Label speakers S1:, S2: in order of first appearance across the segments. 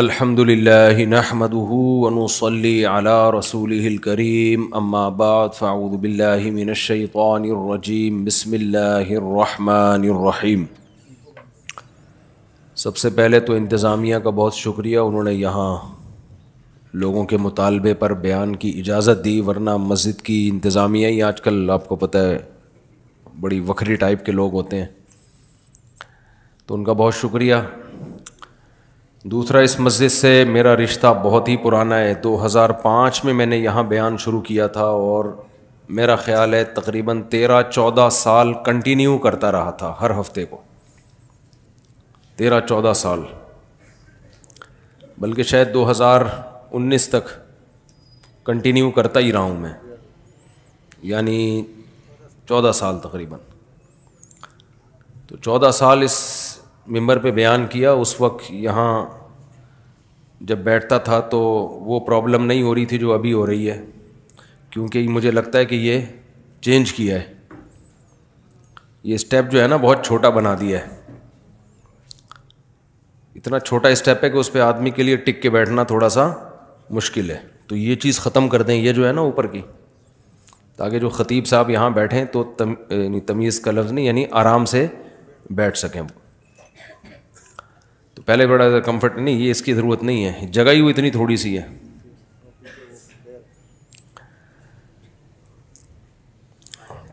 S1: अल्हम्दुलिल्लाह नहमदुहु व नुसल्ली अला रसूलिहिल करीम अम्मा बाद फ़अऊदु बिल्लाहि मिनश शैतानिर रजीम बिस्मिल्लाहिर रहमानिर रहीम सबसे पहले तो इंतज़ामिया का बहुत शुक्रिया उन्होंने यहाँ लोगों के मुतालबे पर बयान की इजाज़त दी वरना मस्जिद की इंतज़ामिया ही आजकल आपको पता है बड़ी वखरी टाइप के लोग होते हैं तो उनका बहुत शुक्रिया दूसरा इस मस्जिद से मेरा रिश्ता बहुत ही पुराना है 2005 में मैंने यहाँ बयान शुरू किया था और मेरा ख़्याल है तकरीबन तेरह चौदह साल कंटिन्यू करता रहा था हर हफ्ते को तेरह चौदह साल बल्कि शायद 2019 तक कंटिन्यू करता ही रहा हूँ मैं यानी चौदह साल तकरीबन तो चौदह साल इस मंबर पे बयान किया उस वक्त यहाँ जब बैठता था तो वो प्रॉब्लम नहीं हो रही थी जो अभी हो रही है क्योंकि मुझे लगता है कि ये चेंज किया है ये स्टेप जो है ना बहुत छोटा बना दिया है इतना छोटा स्टेप है कि उस पर आदमी के लिए टिक के बैठना थोड़ा सा मुश्किल है तो ये चीज़ ख़त्म कर दें ये जो है ना ऊपर की ताकि जो ख़तीब साहब यहाँ बैठें तो तम, तमीज़ का लफ्ज़ नहीं यानी आराम से बैठ सकें पहले बड़ा कंफर्ट नहीं ये इसकी ज़रूरत नहीं है जगह ही वो इतनी थोड़ी सी है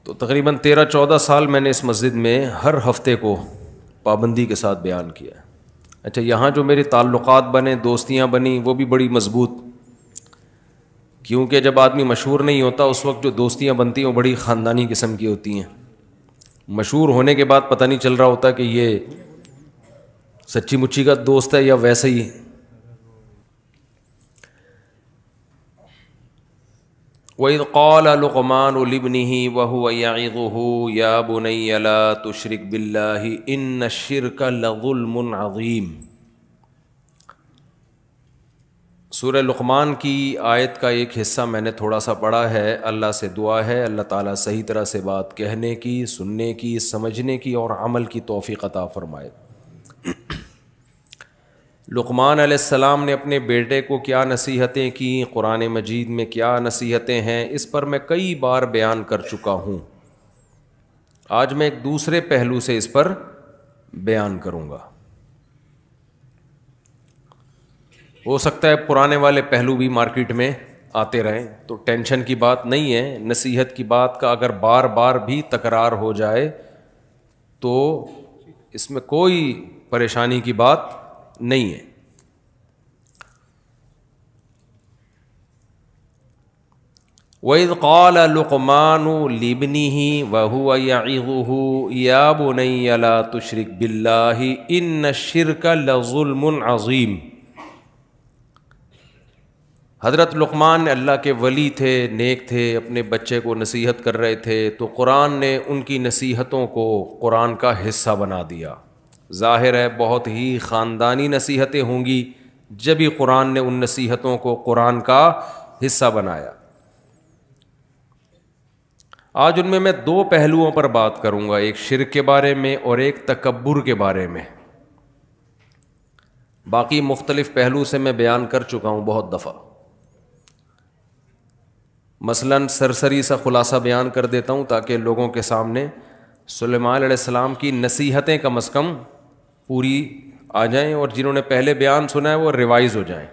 S1: तो तकरीबन तेरह चौदह साल मैंने इस मस्जिद में हर हफ्ते को पाबंदी के साथ बयान किया अच्छा यहाँ जो मेरे ताल्लुक़ बने दोस्तियाँ बनी वो भी बड़ी मजबूत क्योंकि जब आदमी मशहूर नहीं होता उस वक्त जो दोस्तियाँ बनती हैं वो बड़ी ख़ानदानी किस्म की होती हैं मशहूर होने के बाद पता नहीं चल रहा होता कि ये सच्ची मुच्ची का दोस्त है या वैसे ही वईद कौलमान उलिबनी वहूदू या बुनैला तुशरक बिल्ला इन शिरक लगुलमनज़ीम सूर लकमान की आयत का एक हिस्सा मैंने थोड़ा सा पढ़ा है अल्लाह से दुआ है अल्लाह ताला सही तरह से बात कहने की सुनने की समझने की और अमल की तोफ़ी अता फ़रमाए लुकमान सलाम ने अपने बेटे को क्या नसीहतें की कुरान मजीद में क्या नसीहतें हैं इस पर मैं कई बार बयान कर चुका हूँ आज मैं एक दूसरे पहलू से इस पर बयान करूँगा हो सकता है पुराने वाले पहलू भी मार्केट में आते रहें तो टेंशन की बात नहीं है नसीहत की बात का अगर बार बार भी तकरार हो जाए तो इसमें कोई परेशानी की बात नहीं है वैद कौल लुकमानु लिबनी ही वहु याहू या बुनैला तुशरक ही इन शिरक लजुल्मन अज़ीम हज़रत लुकमान अल्लाह के वली थे नेक थे अपने बच्चे को नसीहत कर रहे थे तो कुरान ने उनकी नसीहतों को कुरान का हिस्सा बना दिया ज़ाहिर है बहुत ही ख़ानदानी नसीहतें होंगी जब ही कुरान ने उन नसीहतों को कुरान का हिस्सा बनाया आज उनमें मैं दो पहलुओं पर बात करूंगा एक शिर के बारे में और एक तकबर के बारे में बाकी मुख्तलिफ़ पहलू से मैं बयान कर चुका हूं बहुत दफ़ा मसलन सरसरी सा खुलासा बयान कर देता हूं ताकि लोगों के सामने सलेमान सलाम की नसीहतें कम अज़ कम पूरी आ जाएं और जिन्होंने पहले बयान सुना है वो रिवाइज हो जाएं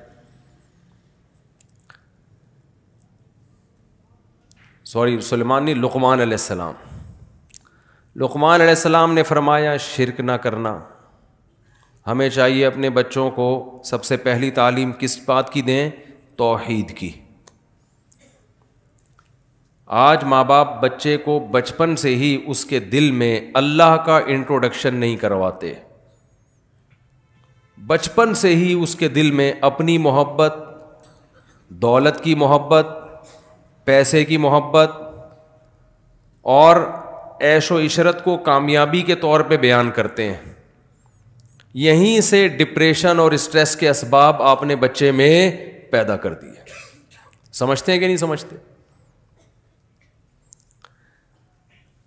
S1: सॉरी सलमानी लुकमान अलैहिस्सलाम लुकमान सलाम ने फरमाया शिरक ना करना हमें चाहिए अपने बच्चों को सबसे पहली तालीम किस बात की दें तोहीद की आज माँ बाप बच्चे को बचपन से ही उसके दिल में अल्लाह का इंट्रोडक्शन नहीं करवाते बचपन से ही उसके दिल में अपनी मोहब्बत दौलत की मोहब्बत पैसे की मोहब्बत और ऐशो इशरत को कामयाबी के तौर पे बयान करते हैं यहीं से डिप्रेशन और स्ट्रेस के इसबाब आपने बच्चे में पैदा कर दिए समझते हैं कि नहीं समझते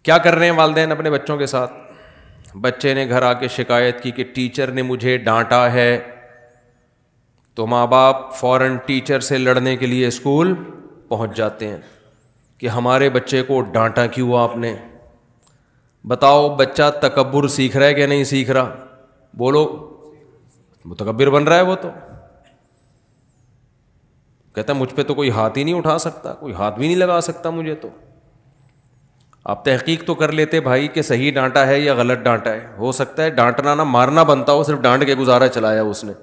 S1: क्या कर रहे हैं वालदेन अपने बच्चों के साथ बच्चे ने घर आके शिकायत की कि टीचर ने मुझे डांटा है तो माँ बाप फौरन टीचर से लड़ने के लिए स्कूल पहुँच जाते हैं कि हमारे बच्चे को डांटा क्यों आपने बताओ बच्चा तकबर सीख रहा है कि नहीं सीख रहा बोलो मुतकबिर बन रहा है वो तो कहता मुझ पर तो कोई हाथ ही नहीं उठा सकता कोई हाथ भी नहीं लगा सकता मुझे तो आप तहकीक तो कर लेते भाई कि सही डांटा है या गलत डांटा है हो सकता है डांटना ना मारना बनता हो सिर्फ डांट के गुजारा चलाया उसने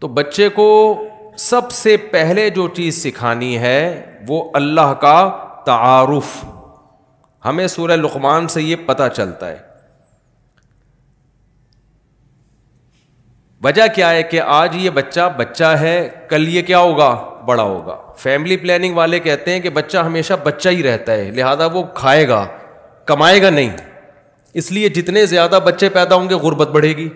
S1: तो बच्चे को सबसे पहले जो चीज़ सिखानी है वो अल्लाह का तारुफ हमें सूर्य लुकमान से यह पता चलता है वजह क्या है कि आज ये बच्चा बच्चा है कल ये क्या होगा बड़ा होगा फैमिली प्लानिंग वाले कहते हैं कि बच्चा हमेशा बच्चा ही रहता है लिहाजा वो खाएगा कमाएगा नहीं इसलिए जितने ज़्यादा बच्चे पैदा होंगे गुर्बत बढ़ेगी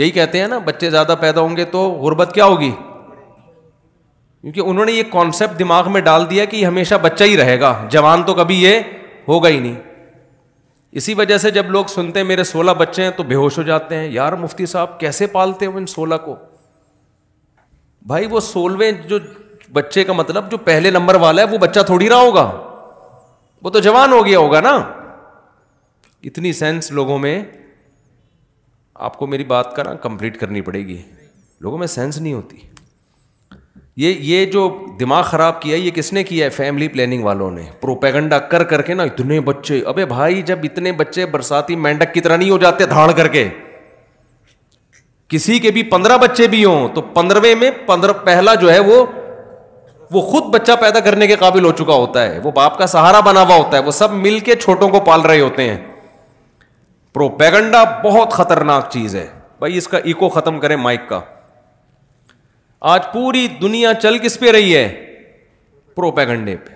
S1: यही कहते हैं ना बच्चे ज़्यादा पैदा होंगे तो गुर्बत क्या होगी क्योंकि उन्होंने ये कॉन्सेप्ट दिमाग में डाल दिया कि हमेशा बच्चा ही रहेगा जवान तो कभी ये होगा ही नहीं इसी वजह से जब लोग सुनते हैं मेरे सोलह बच्चे हैं तो बेहोश हो जाते हैं यार मुफ्ती साहब कैसे पालते हो इन सोलह को भाई वो सोलवें जो बच्चे का मतलब जो पहले नंबर वाला है वो बच्चा थोड़ी ना होगा वो तो जवान हो गया होगा ना इतनी सेंस लोगों में आपको मेरी बात का ना कंप्लीट करनी पड़ेगी लोगों में सेंस नहीं होती ये ये जो दिमाग ख़राब किया ये किसने किया है फैमिली प्लानिंग वालों ने प्रोपेगेंडा कर करके ना इतने बच्चे अबे भाई जब इतने बच्चे बरसाती मेंढक की तरह नहीं हो जाते धाड़ करके किसी के भी पंद्रह बच्चे भी हों तो पंद्रहवें में पंद्रह पहला जो है वो वो खुद बच्चा पैदा करने के काबिल हो चुका होता है वो बाप का सहारा बना हुआ होता है वो सब मिल के छोटों को पाल रहे होते हैं प्रोपेगंडा बहुत खतरनाक चीज है भाई इसका इको खत्म करें माइक का आज पूरी दुनिया चल किस पे रही है प्रोपेगंडे पे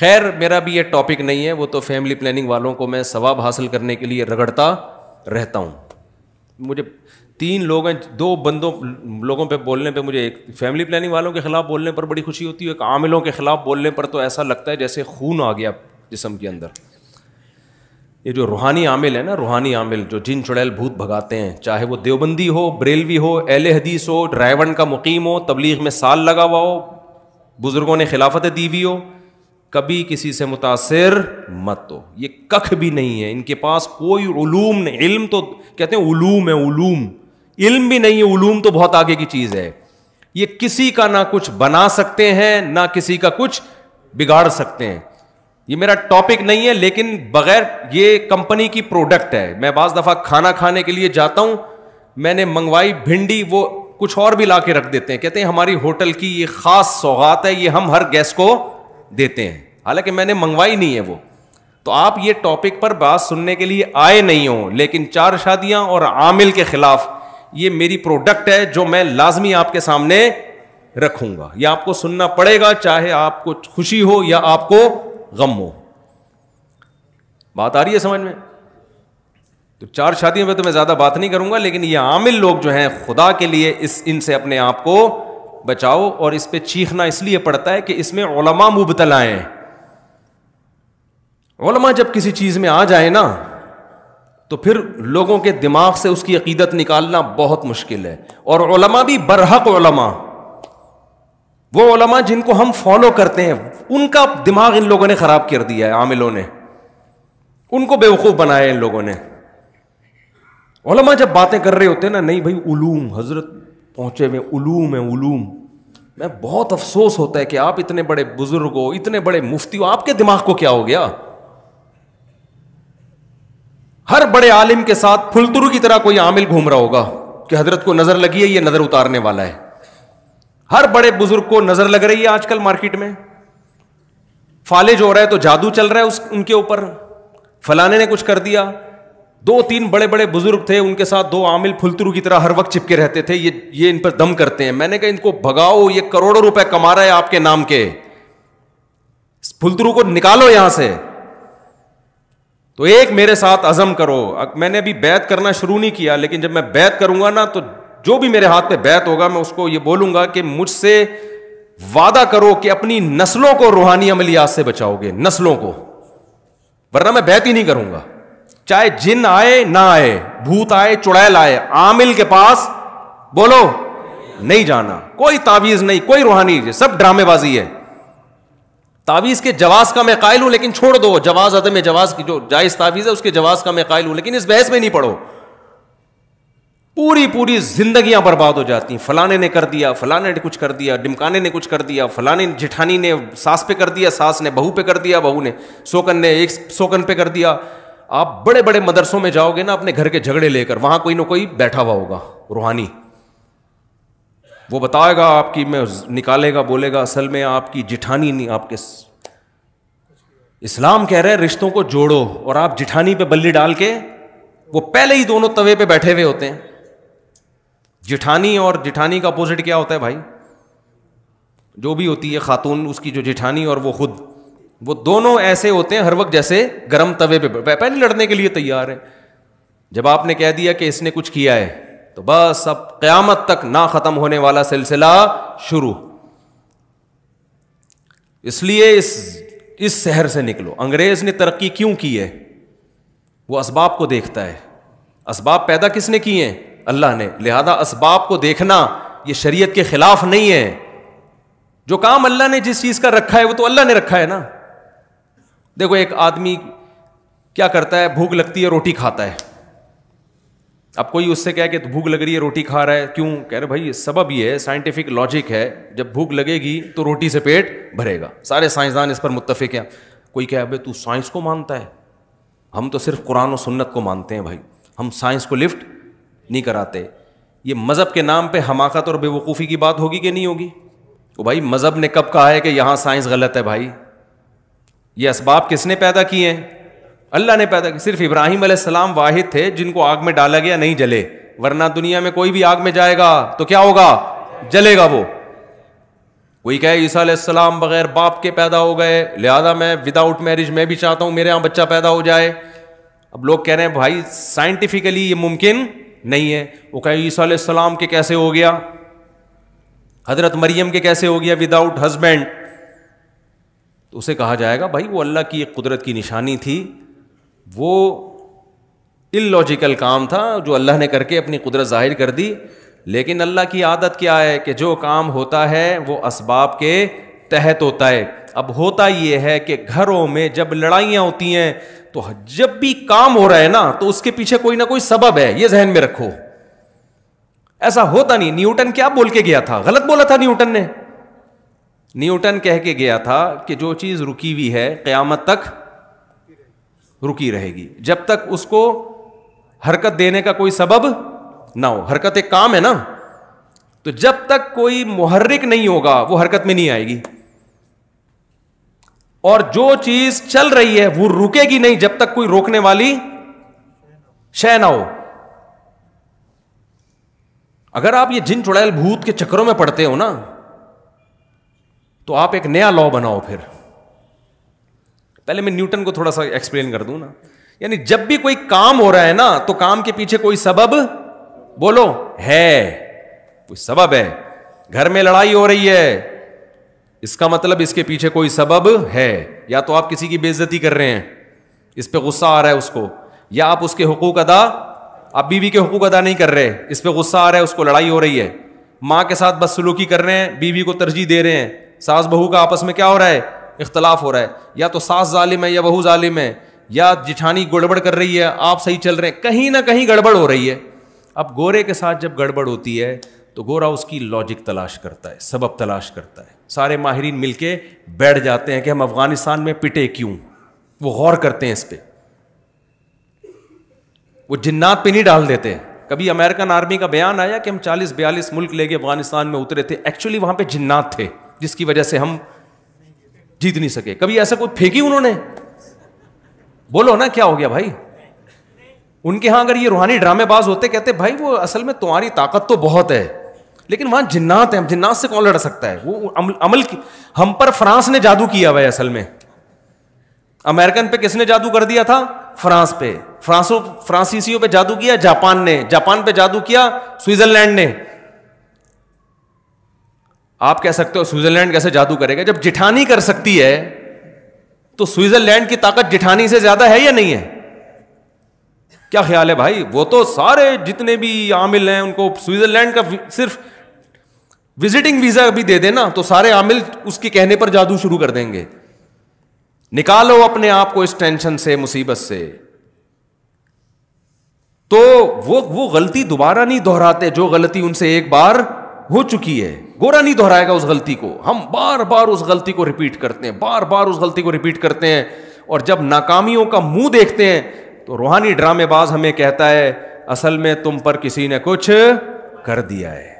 S1: खैर मेरा भी ये टॉपिक नहीं है वो तो फैमिली प्लानिंग वालों को मैं सवाब हासिल करने के लिए रगड़ता रहता हूं मुझे तीन लोग हैं दो बंदों लोगों पे बोलने पे मुझे एक फैमिली प्लानिंग वालों के ख़िलाफ़ बोलने पर बड़ी खुशी होती है एक आमिलों के ख़िलाफ़ बोलने पर तो ऐसा लगता है जैसे खून आ गया जिसम के अंदर ये जो रूहानी आमिल है ना रूहानी आमिल जो जिन चुड़ैल भूत भगाते हैं चाहे वो देवबंदी हो ब्रेलवी हो एल हदीस हो ड्राइवन का मुकीम हो तबलीग में साल लगा हुआ हो बुज़ुर्गों ने खिलाफत दी हुई हो कभी किसी से मुतासर मत हो ये कख भी नहीं है इनके पास कोई उलूम नहीं इल्म तो कहते हैं उलूम है उलूम इल्म भी नहीं है उलूम तो बहुत आगे की चीज़ है ये किसी का ना कुछ बना सकते हैं ना किसी का कुछ बिगाड़ सकते हैं ये मेरा टॉपिक नहीं है लेकिन बगैर ये कंपनी की प्रोडक्ट है मैं बाज़ दफ़ा खाना खाने के लिए जाता हूँ मैंने मंगवाई भिंडी वो कुछ और भी ला के रख देते हैं कहते हैं हमारी होटल की ये ख़ास सौगात है ये हम हर गेस्ट को देते हैं हालांकि मैंने मंगवाई नहीं है वो तो आप ये टॉपिक पर बात सुनने के लिए आए नहीं हो लेकिन चार शादियां और आमिल के खिलाफ ये मेरी प्रोडक्ट है जो मैं लाजमी आपके सामने रखूंगा या आपको सुनना पड़ेगा चाहे आपको खुशी हो या आपको गम हो बात आ रही है समझ में तो चार शादियों पे तो मैं ज़्यादा बात नहीं करूंगा लेकिन ये आमिल लोग जो हैं खुदा के लिए इस इनसे अपने आप को बचाओ और इस पर चीखना इसलिए पड़ता है कि इसमें ओलमा मुबतला ओलमा जब किसी चीज़ में आ जाए ना तो फिर लोगों के दिमाग से उसकी अकीदत निकालना बहुत मुश्किल है और ओलमा भी बरहक ओलमा वो ओलमा जिनको हम फॉलो करते हैं उनका दिमाग इन लोगों ने ख़राब कर दिया है आमिलों ने उनको बेवकूफ़ बनाया इन लोगों ने ओलमा जब बातें कर रहे होते हैं ना नहीं भाई उलूम हज़रत पहुँचे हुए उलूम है उलूम मैं बहुत अफसोस होता है कि आप इतने बड़े बुजुर्ग हो इतने बड़े मुफ्ती हो आपके दिमाग को क्या हो गया हर बड़े आलिम के साथ फुलतुरु की तरह कोई आमिल घूम रहा होगा कि हजरत को नजर लगी है ये नजर उतारने वाला है हर बड़े बुजुर्ग को नजर लग रही है आजकल मार्केट में फालिज हो रहा है तो जादू चल रहा है उस उनके ऊपर फलाने ने कुछ कर दिया दो तीन बड़े बड़े बुजुर्ग थे उनके साथ दो आमिल फुलतरू की तरह हर वक्त चिपके रहते थे ये ये इन पर दम करते हैं मैंने कहा इनको भगाओ ये करोड़ों रुपए कमा रहा है आपके नाम के फुलतरू को निकालो यहां से तो एक मेरे साथ अजम करो मैंने अभी बैत करना शुरू नहीं किया लेकिन जब मैं बैत करूंगा ना तो जो भी मेरे हाथ में बैत होगा मैं उसको यह बोलूंगा कि मुझसे वादा करो कि अपनी नस्लों को रूहानी अमलियात से बचाओगे नस्लों को वरना मैं बैत ही नहीं करूंगा चाहे जिन आए ना आए भूत आए चुड़ैल आए आमिल के पास बोलो नहीं जाना कोई तावीज नहीं कोई रूहानी सब ड्रामेबाजी है तावीज के जवाज का मैं कायल हूं लेकिन छोड़ दो जवाज अदम जवाज की जो जायज तावीज है उसके जवाज का मैं कायल हूं लेकिन इस बहस में नहीं पढ़ो पूरी पूरी जिंदगियां बर्बाद हो जाती हैं फलाने ने कर दिया फलाने ने कुछ कर दिया डिमकाने ने कुछ कर दिया फलाने जिठानी ने सास पे कर दिया सास ने बहू पे कर दिया बहू ने सोकन ने एक सोकन पे कर दिया आप बड़े बड़े मदरसों में जाओगे ना अपने घर के झगड़े लेकर वहां कोई ना कोई बैठा हुआ होगा रूहानी वो बताएगा आपकी मैं निकालेगा बोलेगा असल में आपकी जिठानी नहीं आपके इस्लाम कह रहे हैं रिश्तों को जोड़ो और आप जिठानी पे बल्ली डाल के वो पहले ही दोनों तवे पे बैठे हुए होते हैं जिठानी और जिठानी का अपोजिट क्या होता है भाई जो भी होती है खातून उसकी जो जिठानी और वो खुद वो दोनों ऐसे होते हैं हर वक्त जैसे गर्म तवे पे पहले लड़ने के लिए तैयार है जब आपने कह दिया कि इसने कुछ किया है तो बस अब क्यामत तक ना ख़त्म होने वाला सिलसिला शुरू इसलिए इस इस शहर से निकलो अंग्रेज़ ने तरक्की क्यों की है वो इसबाब को देखता है इसबाब पैदा किसने किए हैं अल्लाह ने लिहाजा इसबाब को देखना ये शरीयत के ख़िलाफ़ नहीं है जो काम अल्लाह ने जिस चीज़ का रखा है वो तो अल्लाह ने रखा है ना देखो एक आदमी क्या करता है भूख लगती है रोटी खाता है अब कोई उससे कह के तो भूख लग रही है रोटी खा रहा है क्यों कह रहे भाई सबब ये है साइंटिफिक लॉजिक है जब भूख लगेगी तो रोटी से पेट भरेगा सारे साइंसदान इस पर मुत्तफिक हैं कोई कहे भाई तू साइंस को मानता है हम तो सिर्फ कुरान और सुन्नत को मानते हैं भाई हम साइंस को लिफ्ट नहीं कराते ये मज़हब के नाम पर हमाकत और बेवकूफ़ी की बात होगी कि नहीं होगी तो भाई मज़हब ने कब कहा है कि यहाँ साइंस गलत है भाई ये इसबाब किसने पैदा किए हैं अल्लाह ने पैदा किया सिर्फ इब्राहिम सलाम वाहिद थे जिनको आग में डाला गया नहीं जले वरना दुनिया में कोई भी आग में जाएगा तो क्या होगा जलेगा वो कोई कहे ईसा सलाम बगैर बाप के पैदा हो गए लिहाजा मैं विदाउट मैरिज मैं भी चाहता हूँ मेरे यहाँ बच्चा पैदा हो जाए अब लोग कह रहे हैं भाई साइंटिफिकली ये मुमकिन नहीं है वो कहे ईसा सलाम के कैसे हो गया हजरत मरियम के कैसे हो गया विदाउट हस्बैंड तो उसे कहा जाएगा भाई वो अल्लाह की एक कुदरत की निशानी थी वो इ लॉजिकल काम था जो अल्लाह ने करके अपनी कुदरत ज़ाहिर कर दी लेकिन अल्लाह की आदत क्या है कि जो काम होता है वो इसबाब के तहत होता है अब होता ये है कि घरों में जब लड़ाइयाँ होती हैं तो जब भी काम हो रहा है ना तो उसके पीछे कोई ना कोई सबब है ये जहन में रखो ऐसा होता नहीं न्यूटन क्या बोल के गया था गलत बोला था न्यूटन ने न्यूटन कह के गया था कि जो चीज़ रुकी हुई है क़यामत तक रुकी रहेगी जब तक उसको हरकत देने का कोई सबब ना हो हरकत एक काम है ना तो जब तक कोई मुहर्रिक नहीं होगा वो हरकत में नहीं आएगी और जो चीज चल रही है वो रुकेगी नहीं जब तक कोई रोकने वाली शय ना हो अगर आप ये जिन चुड़ैल भूत के चक्रों में पड़ते हो ना तो आप एक नया लॉ बनाओ फिर पहले मैं न्यूटन को थोड़ा सा एक्सप्लेन कर दू ना यानी जब भी कोई काम हो रहा है ना तो काम के पीछे कोई सबब बोलो है कोई सबब है घर में लड़ाई हो रही है इसका मतलब इसके पीछे कोई सबब है या तो आप किसी की बेजती कर रहे हैं इस पर गुस्सा आ रहा है उसको या आप उसके हकूक अदा आप बीवी के हकूक अदा नहीं कर रहे इस पर गुस्सा आ रहा है उसको लड़ाई हो रही है माँ के साथ बदसलूकी कर रहे हैं बीवी को तरजीह दे रहे हैं सास बहू का आपस में क्या हो रहा है इख्तलाफ हो रहा है या तो सास जालिम है या बहू जालिम है या जिठानी गड़बड़ कर रही है आप सही चल रहे हैं कहीं ना कहीं गड़बड़ हो रही है अब गोरे के साथ जब गड़बड़ होती है तो गोरा उसकी लॉजिक तलाश करता है सबब तलाश करता है सारे माहरीन मिलके बैठ जाते हैं कि हम अफगानिस्तान में पिटे क्यों वो गौर करते हैं इस पर वो जिन्नात पर नहीं डाल देते कभी अमेरिकन आर्मी का बयान आया कि हम चालीस बयालीस मुल्क लेके अफगानिस्तान में उतरे थे एक्चुअली वहां पर जिन्नात थे जिसकी वजह से हम जीत नहीं सके कभी ऐसा कोई फेंकी उन्होंने बोलो ना क्या हो गया भाई उनके यहां अगर ये रूहानी ड्रामेबाज होते कहते भाई वो असल में तुम्हारी ताकत तो बहुत है लेकिन वहां जिन्नात है जिन्नात से कौन लड़ सकता है वो अमल, अमल की हम पर फ्रांस ने जादू किया हुआ है असल में अमेरिकन पे किसने जादू कर दिया था फ्रांस पे फ्रांसो फ्रांसीसियों पे जादू किया जापान ने जापान पे जादू किया स्विट्जरलैंड ने आप कह सकते हो स्विट्जरलैंड कैसे जादू करेगा जब जिठानी कर सकती है तो स्विट्जरलैंड की ताकत जिठानी से ज्यादा है या नहीं है क्या ख्याल है भाई वो तो सारे जितने भी आमिल हैं उनको स्विट्जरलैंड का सिर्फ विजिटिंग वीजा भी दे देना तो सारे आमिल उसके कहने पर जादू शुरू कर देंगे निकालो अपने आप को इस टेंशन से मुसीबत से तो वो वो गलती दोबारा नहीं दोहराते जो गलती उनसे एक बार हो चुकी है गोरा नहीं दोहराएगा उस गलती को हम बार बार उस गलती को रिपीट करते हैं बार बार उस गलती को रिपीट करते हैं और जब नाकामियों का मुंह देखते हैं तो रूहानी ड्रामेबाज हमें कहता है असल में तुम पर किसी ने कुछ कर दिया है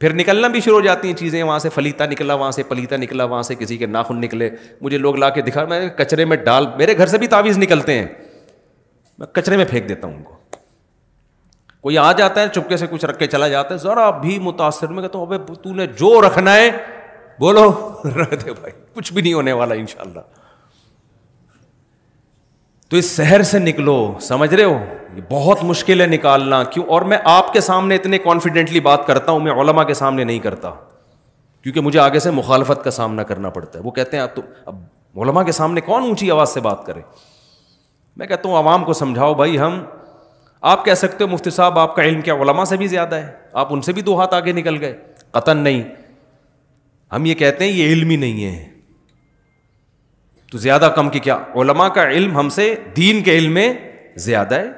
S1: फिर निकलना भी शुरू हो जाती हैं चीज़ें वहाँ से फलीता निकला वहाँ से पलीता निकला वहाँ से किसी के नाखून निकले मुझे लोग ला के दिखा मैं कचरे में डाल मेरे घर से भी तावीज़ निकलते हैं मैं कचरे में फेंक देता हूँ उनको कोई आ जाता है चुपके से कुछ रख के चला जाता है ज़रा भी मुतासर में कहता हूँ तो, अबे तूने जो रखना है बोलो रख दे भाई कुछ भी नहीं होने वाला इनशाला तो इस शहर से निकलो समझ रहे हो ये बहुत मुश्किल है निकालना क्यों और मैं आपके सामने इतने कॉन्फिडेंटली बात करता हूं मैं ओलमा के सामने नहीं करता क्योंकि मुझे आगे से मुखालफत का सामना करना पड़ता है वो कहते हैं आप तो अब ओलमा के सामने कौन ऊंची आवाज़ से बात करे मैं कहता हूं आवाम को समझाओ भाई हम आप कह सकते हो मुफ्ती साहब आपका इल्म क्या उलमा से भी ज़्यादा है आप उनसे भी दो हाथ आगे निकल गए कतन नहीं हम ये कहते हैं ये इल्म ही नहीं है तो ज़्यादा कम कि क्या उलमा का इल्म हमसे दीन के इल्म में ज़्यादा है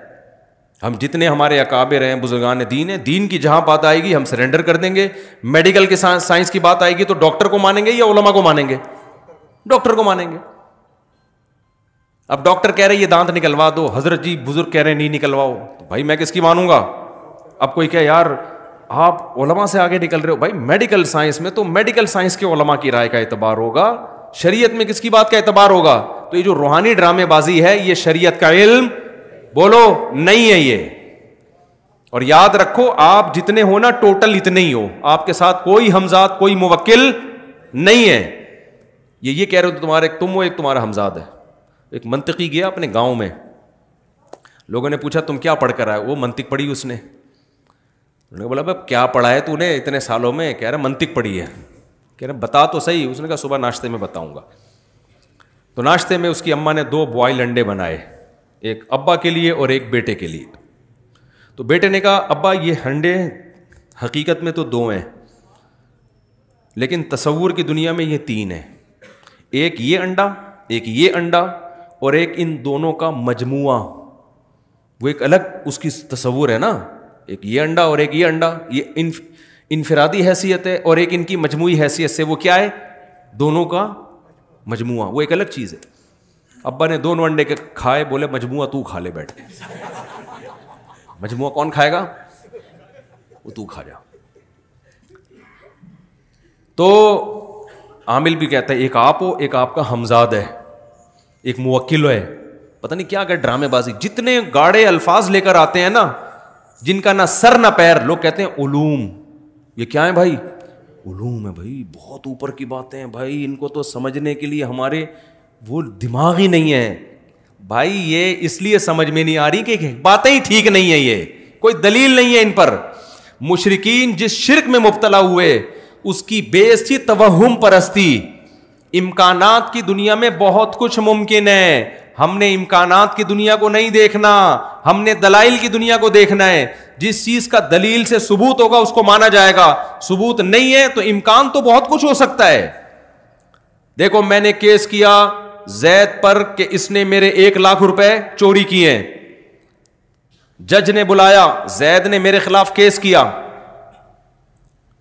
S1: हम जितने हमारे अकाबिर हैं बुजुर्गान दीन है दीन की जहाँ बात आएगी हम सरेंडर कर देंगे मेडिकल के साइंस की बात आएगी तो डॉक्टर को मानेंगे या उलमा को मानेंगे डॉक्टर को मानेंगे अब डॉक्टर कह रहे ये दांत निकलवा दो हजरत जी बुजुर्ग कह रहे नहीं निकलवाओ तो भाई मैं किसकी मानूंगा अब कोई कहे यार आप ओलमा से आगे निकल रहे हो भाई मेडिकल साइंस में तो मेडिकल साइंस के ओलमा की राय का एतबार होगा शरीयत में किसकी बात का एतबार होगा तो ये जो रूहानी ड्रामेबाजी है ये शरीयत का इल्म बोलो नहीं है ये और याद रखो आप जितने हो ना टोटल इतने ही हो आपके साथ कोई हमजाद कोई मुवक्किल नहीं है ये ये कह रहे हो तो तुम्हारे तुम हो एक तुम्हारा हमजाद है एक मंतकी गया अपने गांव में लोगों ने पूछा तुम क्या पढ़ कर आए वो मंतिक पढ़ी उसने उन्होंने बोला भाई क्या पढ़ा है तूने इतने सालों में कह रहे मंतिक पढ़ी है कह रहे बता तो सही उसने कहा सुबह नाश्ते में बताऊंगा तो नाश्ते में उसकी अम्मा ने दो बॉयल अंडे बनाए एक अब्बा के लिए और एक बेटे के लिए तो बेटे ने कहा अब्बा ये अंडे हकीकत में तो दो हैं लेकिन तस्वूर की दुनिया में ये तीन है एक ये अंडा एक ये अंडा और एक इन दोनों का मजमुआ वो एक अलग उसकी तस्वूर है ना एक ये अंडा और एक ये अंडा ये इनफरादी हैसियत है और एक इनकी मजमू हैसियत से वो क्या है दोनों का मजमुआ वो एक अलग चीज़ है अब्बा ने दोनों अंडे के खाए बोले मजमुआ तू खा ले बैठे मजमुआ कौन खाएगा वो तू खा जा तो आमिल भी कहता है एक आप हो एक आपका हमजाद है एक मुवक्किल है पता नहीं क्या क्या ड्रामेबाजी जितने गाड़े अल्फाज लेकर आते हैं ना जिनका ना सर ना पैर लोग कहते हैं उलूम ये क्या है भाई उलूम है भाई बहुत ऊपर की बातें हैं भाई इनको तो समझने के लिए हमारे वो दिमाग ही नहीं है भाई ये इसलिए समझ में नहीं आ रही कि बातें ही ठीक नहीं है ये कोई दलील नहीं है इन पर मुशरकिन जिस शिरक में मुबतला हुए उसकी बेस्ती तवहम परस्ती इम्कानात की दुनिया में बहुत कुछ मुमकिन है हमने इम्कानात की दुनिया को नहीं देखना हमने दलाइल की दुनिया को देखना है जिस चीज का दलील से सबूत होगा उसको माना जाएगा सबूत नहीं है तो इम्कान तो बहुत कुछ हो सकता है देखो मैंने केस किया जैद पर कि इसने मेरे एक लाख रुपए चोरी किए जज ने बुलाया जैद ने मेरे खिलाफ केस किया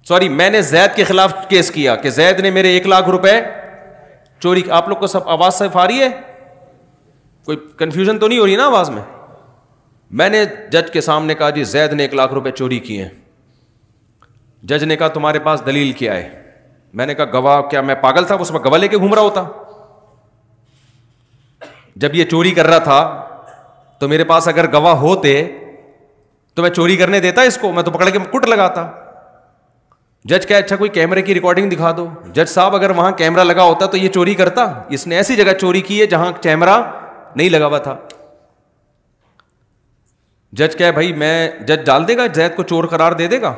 S1: सॉरी मैंने जैद के खिलाफ केस किया कि जैद ने मेरे एक लाख रुपए चोरी आप लोग को सब आवाज़ से आ रही है कोई कंफ्यूजन तो नहीं हो रही ना आवाज़ में मैंने जज के सामने कहा जी जैद ने एक लाख रुपए चोरी किए हैं जज ने कहा तुम्हारे पास दलील क्या है मैंने कहा गवाह क्या मैं पागल था उसमें गवाह लेके घूम रहा होता जब ये चोरी कर रहा था तो मेरे पास अगर गवाह होते तो मैं चोरी करने देता इसको मैं तो पकड़ के कुट लगाता जज क्या अच्छा कोई कैमरे की रिकॉर्डिंग दिखा दो जज साहब अगर वहां कैमरा लगा होता तो ये चोरी करता इसने ऐसी जगह चोरी की है जहां कैमरा नहीं लगा हुआ था जज क्या भाई मैं जज डाल देगा जैद को चोर करार दे देगा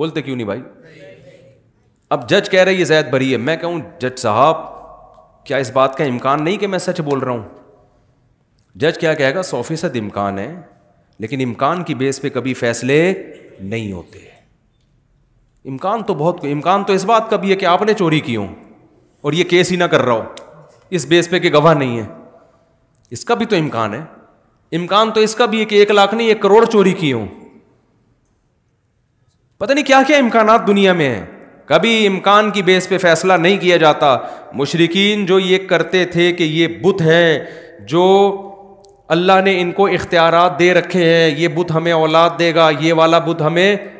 S1: बोलते क्यों नहीं भाई अब जज कह रहे ये जैद भरी है मैं कहूं जज साहब क्या इस बात का इम्कान नहीं कि मैं सच बोल रहा हूं जज क्या कहेगा सौ फीसद इम्कान है लेकिन इम्कान की बेस पे कभी फैसले नहीं होते इम्कान तो बहुत इम्कान तो इस बात का भी है कि आपने चोरी की हो और ये केस ही ना कर रहा हो इस बेस पे कि गवाह नहीं है इसका भी तो इम्कान है इम्कान तो इसका भी है कि एक लाख नहीं एक करोड़ चोरी की हो पता नहीं क्या क्या इम्कान दुनिया में हैं कभी इम्कान की बेस पे फैसला नहीं किया जाता मुशरकिन जो ये करते थे कि ये बुत हैं जो अल्लाह ने इनको इख्तियार दे रखे हैं ये बुत हमें औलाद देगा ये वाला बुत हमें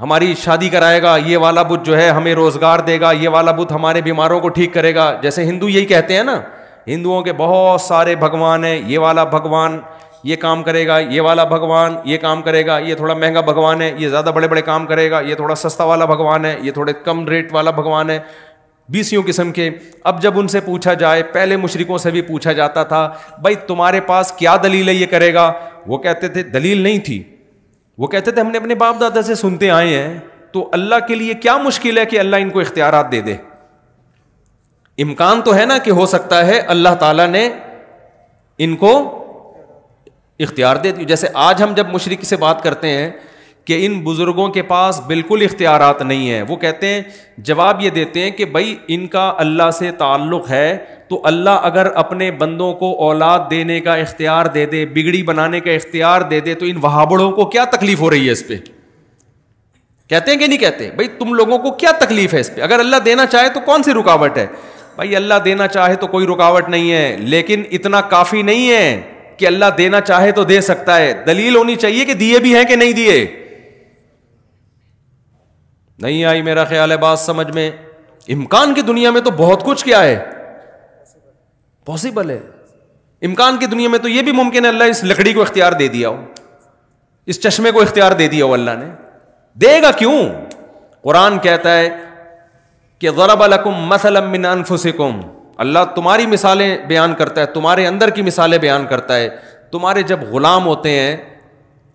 S1: हमारी शादी कराएगा ये वाला बुत जो है हमें रोज़गार देगा ये वाला बुत हमारे बीमारों को ठीक करेगा जैसे हिंदू यही कहते हैं ना हिंदुओं के बहुत सारे भगवान हैं ये वाला भगवान ये काम करेगा ये वाला भगवान ये काम करेगा ये थोड़ा महंगा भगवान है ये ज़्यादा बड़े बड़े काम करेगा ये थोड़ा सस्ता वाला भगवान है ये थोड़े कम रेट वाला भगवान है बीसियों किस्म के अब जब उनसे पूछा जाए पहले मुशरकों से भी पूछा जाता था भाई तुम्हारे पास क्या दलील है ये करेगा वो कहते थे दलील नहीं थी वो कहते थे हमने अपने बाप दादा से सुनते आए हैं तो अल्लाह के लिए क्या मुश्किल है कि अल्लाह इनको इख्तियार दे दे इम्कान तो है ना कि हो सकता है अल्लाह ताला ने इनको इख्तियार दे दिया जैसे आज हम जब मुशरक से बात करते हैं कि इन बुज़ुर्गों के पास बिल्कुल इख्तियारत नहीं है वो कहते हैं जवाब ये देते हैं कि भाई इनका अल्लाह से ताल्लुक़ है तो अल्लाह अगर अपने बंदों को औलाद देने का इख्तियार दे दे बिगड़ी बनाने का इख्तियार दे दे तो इन वहाबड़ों को क्या तकलीफ़ हो रही है इस पर कहते हैं कि नहीं कहते भाई तुम लोगों को क्या तकलीफ़ है इस पर अगर अल्लाह देना चाहे तो कौन सी रुकावट है भाई अल्लाह देना चाहे तो कोई रुकावट नहीं है लेकिन इतना काफ़ी नहीं है कि अल्लाह देना चाहे तो दे सकता है दलील होनी चाहिए कि दिए भी हैं कि नहीं दिए नहीं आई मेरा ख्याल है बात समझ में इमकान की दुनिया में तो बहुत कुछ क्या है पॉसिबल है इमकान की दुनिया में तो यह भी मुमकिन है अल्लाह इस लकड़ी को इख्तियार दे दिया हो इस चश्मे को इख्तियार दे दिया हो अल्लाह ने देगा क्यों कुरान कहता है कि ज़रबलकुम मसलम मिन अनफुसिकुम अल्लाह तुम्हारी मिसालें बयान करता है तुम्हारे अंदर की मिसालें बयान करता है तुम्हारे जब गुलाम होते हैं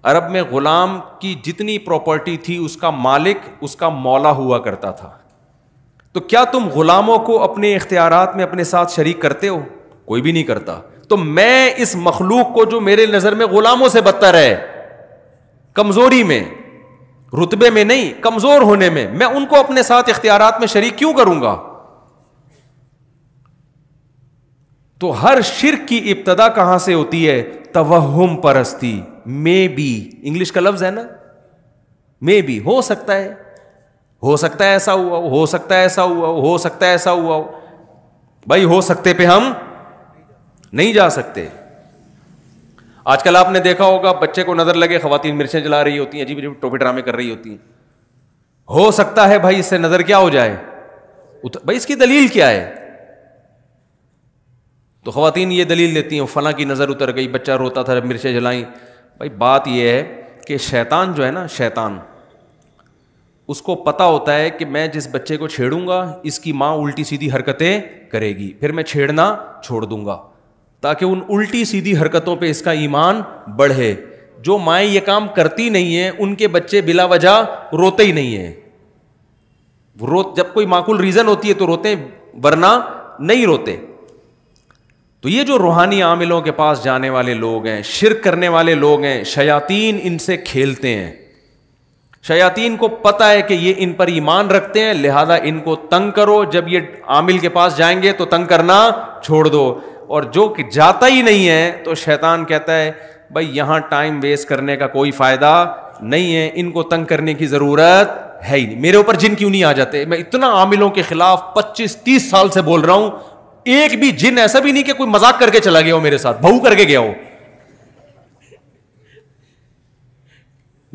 S1: अरब में ग़ुलाम की जितनी प्रॉपर्टी थी उसका मालिक उसका मौला हुआ करता था तो क्या तुम ग़ुलामों को अपने इख्तियार में अपने साथ शरीक करते हो कोई भी नहीं करता तो मैं इस मखलूक को जो मेरे नज़र में ग़ुलामों से बदतर है कमज़ोरी में रुतबे में नहीं कमज़ोर होने में मैं उनको अपने साथ इख्तियार में शरीक क्यों करूंगा तो हर शिर की इब्तदा कहां से होती है तवहम परस्ती मे बी इंग्लिश का लफ्ज है ना मे बी हो सकता है हो सकता है ऐसा हुआ हो सकता है ऐसा हुआ हो सकता है ऐसा हुआ भाई हो सकते पे हम नहीं जा सकते आजकल आपने देखा होगा बच्चे को नजर लगे खातन मिर्चें जला रही होती हैं अजीब अजीब टोपी ड्रामे कर रही होती हैं हो सकता है भाई इससे नजर क्या हो जाए भाई इसकी दलील क्या है तो ख़वान ये दलील देती हैं फ़लाँ की नज़र उतर गई बच्चा रोता था मिर्चें जलाएं भाई बात यह है कि शैतान जो है ना शैतान उसको पता होता है कि मैं जिस बच्चे को छेड़ूंगा इसकी माँ उल्टी सीधी हरकतें करेगी फिर मैं छेड़ना छोड़ दूंगा ताकि उन उल्टी सीधी हरकतों पे इसका ईमान बढ़े जो माएँ ये काम करती नहीं हैं उनके बच्चे बिला वजह रोते ही नहीं हैं रो जब कोई माकूल रीज़न होती है तो रोते वरना नहीं रोते तो ये जो रूहानी आमिलों के पास जाने वाले लोग हैं शिर करने वाले लोग हैं शयातीन इनसे खेलते हैं शयातीन को पता है कि ये इन पर ईमान रखते हैं लिहाजा इनको तंग करो जब ये आमिल के पास जाएंगे तो तंग करना छोड़ दो और जो कि जाता ही नहीं है तो शैतान कहता है भाई यहाँ टाइम वेस्ट करने का कोई फ़ायदा नहीं है इनको तंग करने की ज़रूरत है ही नहीं मेरे ऊपर जिन क्यों नहीं आ जाते मैं इतना आमिलों के खिलाफ पच्चीस तीस साल से बोल रहा हूँ एक भी जिन ऐसा भी नहीं कि कोई मजाक करके चला गया हो मेरे साथ बहू करके गया हो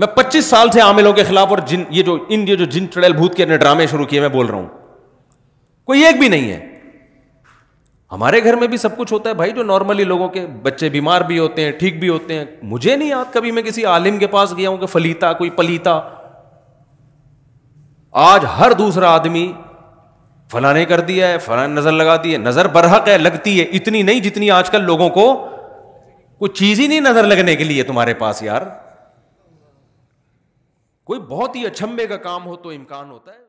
S1: मैं 25 साल से आमिलों के खिलाफ और जिन ये जो इन ये जो जिन चड़ैल भूत के अपने ड्रामे शुरू किए मैं बोल रहा हूं कोई एक भी नहीं है हमारे घर में भी सब कुछ होता है भाई जो नॉर्मली लोगों के बच्चे बीमार भी होते हैं ठीक भी होते हैं मुझे नहीं याद कभी मैं किसी आलिम के पास गया हूं कि फलीता कोई पलीता आज हर दूसरा आदमी फला ने कर दिया है फला नज़र लगा दी है नज़र बरहक है लगती है इतनी नहीं जितनी आजकल लोगों को कोई चीज़ ही नहीं नज़र लगने के लिए तुम्हारे पास यार कोई बहुत ही अचंभे का काम हो तो इम्कान होता है